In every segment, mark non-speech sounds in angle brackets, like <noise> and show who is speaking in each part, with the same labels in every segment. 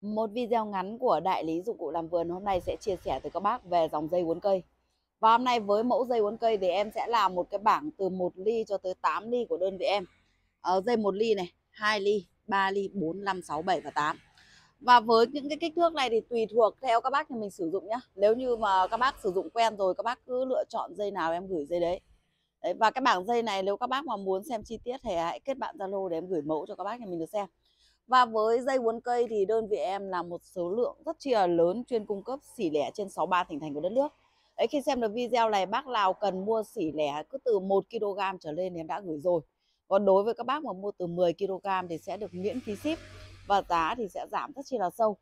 Speaker 1: Một video ngắn của đại lý dụng cụ làm vườn hôm nay sẽ chia sẻ tới các bác về dòng dây uốn cây. Và hôm nay với mẫu dây uốn cây thì em sẽ làm một cái bảng từ 1 ly cho tới 8 ly của đơn vị em. Ở ờ, dây 1 ly này, 2 ly, 3 ly, 4, 5, 6, 7 và 8. Và với những cái kích thước này thì tùy thuộc theo các bác thì mình sử dụng nhé Nếu như mà các bác sử dụng quen rồi các bác cứ lựa chọn dây nào em gửi dây đấy. đấy và cái bảng dây này nếu các bác mà muốn xem chi tiết thì hãy kết bạn Zalo để em gửi mẫu cho các bác nhà mình được xem. Và với dây uốn cây thì đơn vị em là một số lượng rất chi là lớn chuyên cung cấp xỉ lẻ trên 63 tỉnh thành của đất nước. Đấy, khi xem được video này bác nào cần mua xỉ lẻ cứ từ 1 kg trở lên thì em đã gửi rồi. Còn đối với các bác mà mua từ 10 kg thì sẽ được miễn phí ship và giá thì sẽ giảm rất chi là sâu.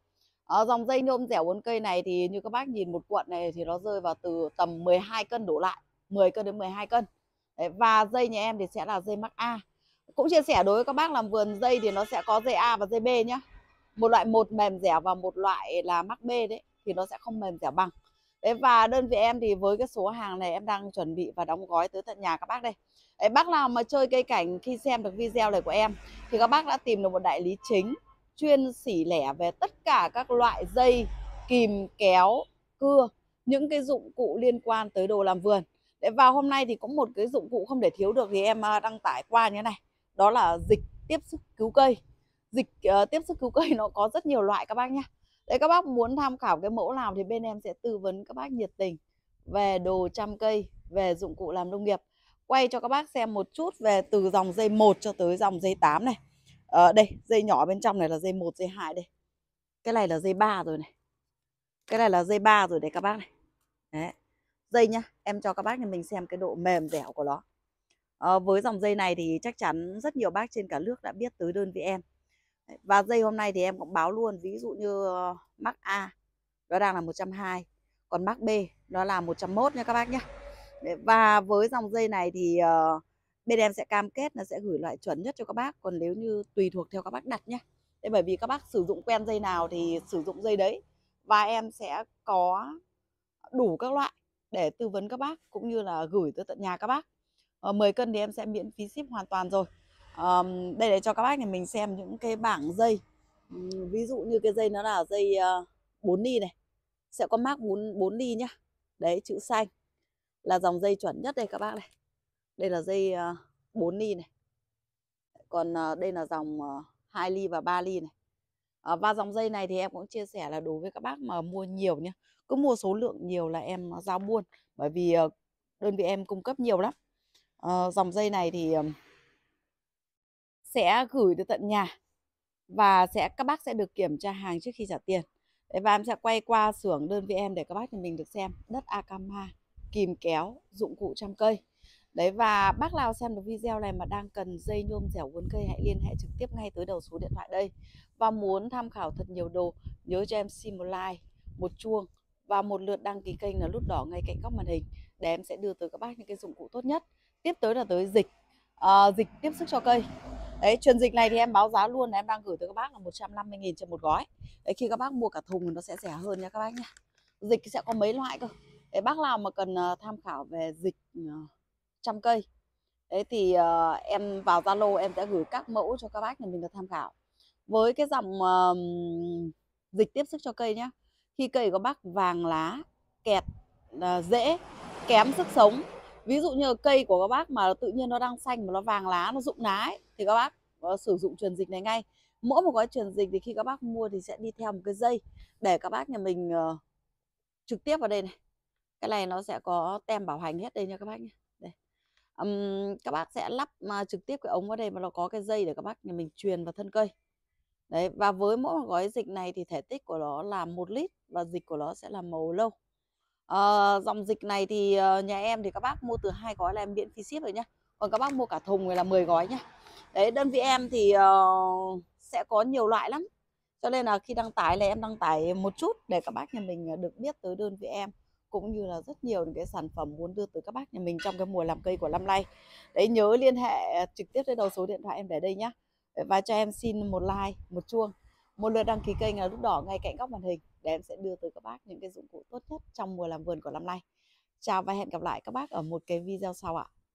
Speaker 1: À, dòng dây nhôm dẻo uốn cây này thì như các bác nhìn một cuộn này thì nó rơi vào từ tầm 12 cân đổ lại, 10 cân đến 12 cân. Đấy, và dây nhà em thì sẽ là dây mắc A cũng chia sẻ đối với các bác làm vườn dây thì nó sẽ có dây A và dây B nhá một loại một mềm dẻo và một loại là mắc B đấy thì nó sẽ không mềm dẻo bằng đấy và đơn vị em thì với cái số hàng này em đang chuẩn bị và đóng gói tới tận nhà các bác đây đấy, bác nào mà chơi cây cảnh khi xem được video này của em thì các bác đã tìm được một đại lý chính chuyên xỉ lẻ về tất cả các loại dây kìm kéo cưa những cái dụng cụ liên quan tới đồ làm vườn Đấy, và hôm nay thì cũng một cái dụng cụ không để thiếu được thì em à, đăng tải qua như thế này đó là dịch tiếp sức cứu cây dịch uh, tiếp sức cứu cây <laughs> nó có rất nhiều loại các bác nhé đấy các bác muốn tham khảo cái mẫu nào thì bên em sẽ tư vấn các bác nhiệt tình về đồ chăm cây về dụng cụ làm nông nghiệp quay cho các bác xem một chút về từ dòng dây 1 cho tới dòng dây 8 này à, đây dây nhỏ bên trong này là dây 1 dây 2 đây cái này là dây 3 rồi này cái này là dây 3 rồi đấy các bác này đấy. dây nhá em cho các bác nhà mình xem cái độ mềm dẻo của nó à, với dòng dây này thì chắc chắn rất nhiều bác trên cả nước đã biết tới đơn vị em và dây hôm nay thì em cũng báo luôn ví dụ như ờ, mắc A đó đang là 120 còn mắc B nó là 101 nha các bác nhé và với dòng dây này thì uh, bên em sẽ cam kết là sẽ gửi loại chuẩn nhất cho các bác còn nếu như tùy thuộc theo các bác đặt nhé Thế bởi vì các bác sử dụng quen dây nào thì sử dụng dây đấy và em sẽ có đủ các loại để tư vấn các bác cũng như là gửi tới tận nhà các bác 10 ờ, cân thì em sẽ miễn phí ship hoàn toàn rồi à, đây để cho các bác này mình xem những cái bảng dây ví dụ như cái dây nó là dây 4 ờ, ly này sẽ có mác 4, 4 ly nhá đấy chữ xanh là dòng dây chuẩn nhất đây các bác này đây là dây 4 ờ, ly này còn đây là dòng 2 ly và 3 ly này và dòng dây này thì em cũng chia sẻ là đối với các bác mà mua nhiều nhá, cứ mua số lượng nhiều là em giao buôn bởi vì đơn vị em cung cấp nhiều lắm Ờ, dòng dây này thì sẽ gửi được tận nhà và sẽ các bác sẽ được kiểm tra hàng trước khi trả tiền và em sẽ quay qua xưởng đơn vị em để các bác nhà mình được xem đất Akama kìm kéo dụng cụ trăm cây Đấy và bác nào xem được video này mà đang cần dây nhôm dẻo uốn cây hãy liên hệ trực tiếp ngay tới đầu số điện thoại đây. Và muốn tham khảo thật nhiều đồ, nhớ cho em xin một like, một chuông và một lượt đăng ký kênh là nút đỏ ngay cạnh góc màn hình để em sẽ đưa tới các bác những cái dụng cụ tốt nhất tiếp tới là tới dịch à, dịch tiếp sức cho cây đấy truyền dịch này thì em báo giá luôn là em đang gửi tới các bác là 150 000 trên một gói đấy khi các bác mua cả thùng thì nó sẽ rẻ hơn nha các bác nhé. dịch sẽ có mấy loại cơ đấy bác nào mà cần ờ, tham khảo về dịch ờ, trăm cây đấy thì uh, em vào Zalo em sẽ gửi các mẫu cho các bác để mình được tham khảo với cái dòng uh, dịch tiếp sức cho cây nhé, khi cây của bác vàng lá kẹt uh, dễ kém sức sống ví dụ như cây của các bác mà tự nhiên nó đang xanh mà nó vàng lá nó rụng lá ấy, thì các bác ờ, sử dụng truyền dịch này ngay mỗi một gói truyền dịch thì khi các bác mua thì sẽ đi theo một cái dây để các bác nhà mình uh, trực tiếp vào đây này cái này nó sẽ có tem bảo hành hết đây nha các bác nhé đây um, các bác sẽ lắp mà ờ, trực tiếp cái ống vào đây mà nó có cái dây để các bác nhà mình truyền vào thân cây đấy và với mỗi một gói dịch này thì thể tích của nó là một lít và dịch của nó sẽ là màu lâu à, dòng dịch này thì ờ, nhà em thì các bác mua từ hai gói là em miễn phí ship rồi nhá còn các bác mua cả thùng này là 10 gói nhá đấy đơn vị em thì uh, sẽ có nhiều loại lắm cho nên là khi đăng tải là em đăng tải một chút để các bác nhà mình được biết tới đơn vị em cũng như là rất nhiều những cái sản phẩm muốn đưa tới các bác nhà mình trong cái mùa làm cây của năm nay đấy nhớ liên hệ trực tiếp tới đầu số điện thoại em để đây nhá và cho em xin một like một chuông một lượt đăng ký kênh là lúc đỏ ngay cạnh góc màn hình để em sẽ đưa tới các bác những cái dụng cụ tốt nhất trong mùa làm vườn của năm nay. Chào và hẹn gặp lại các bác ở một cái video sau ạ.